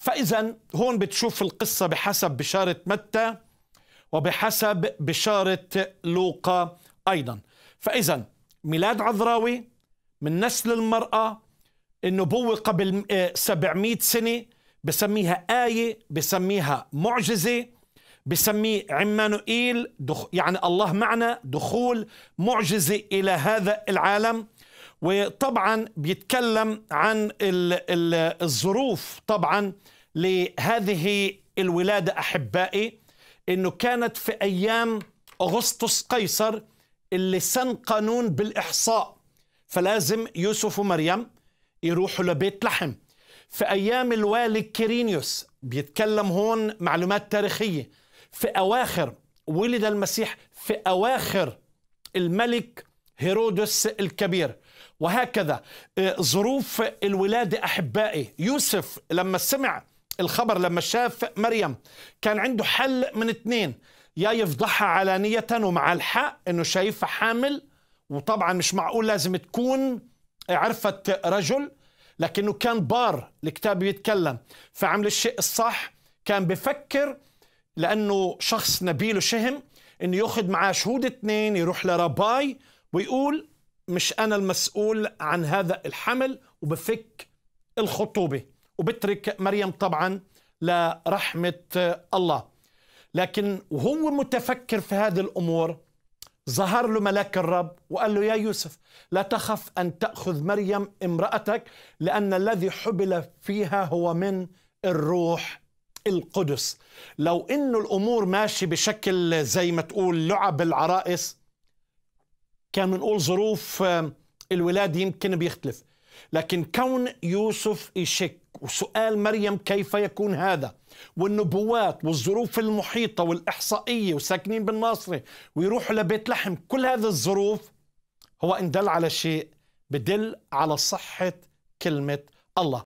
فإذا هون بتشوف القصة بحسب بشارة متى وبحسب بشارة لوقا أيضا فإذا ميلاد عذراوي من نسل المرأة النبوة قبل 700 آه، سنة بسميها آية بسميها معجزة بسميه عمانوئيل يعني الله معنا دخول معجزة إلى هذا العالم وطبعا بيتكلم عن الظروف طبعا لهذه الولادة أحبائي أنه كانت في أيام أغسطس قيصر اللي سن قانون بالإحصاء فلازم يوسف ومريم يروحوا لبيت لحم في أيام الوالي كيرينيوس بيتكلم هون معلومات تاريخية في أواخر ولد المسيح في أواخر الملك هيرودس الكبير وهكذا آه، ظروف الولادة أحبائي يوسف لما سمع الخبر لما شاف مريم كان عنده حل من اثنين يا يفضحها علانية ومع الحق انه شايفها حامل وطبعا مش معقول لازم تكون عرفت رجل لكنه كان بار الكتاب بيتكلم فعمل الشيء الصح كان بفكر لانه شخص نبيل وشهم انه ياخذ معاه شهود اثنين يروح لرباي ويقول مش انا المسؤول عن هذا الحمل وبفك الخطوبه وبترك مريم طبعا لرحمة الله لكن وهو متفكر في هذه الأمور ظهر له ملاك الرب وقال له يا يوسف لا تخف أن تأخذ مريم امرأتك لأن الذي حبل فيها هو من الروح القدس لو إنه الأمور ماشي بشكل زي ما تقول لعب العرائس كان بنقول ظروف الولاد يمكن بيختلف لكن كون يوسف يشك وسؤال مريم كيف يكون هذا والنبوات والظروف المحيطة والإحصائية وساكنين بالناصرة ويروحوا لبيت لحم كل هذه الظروف هو إن دل على شيء بدل على صحة كلمة الله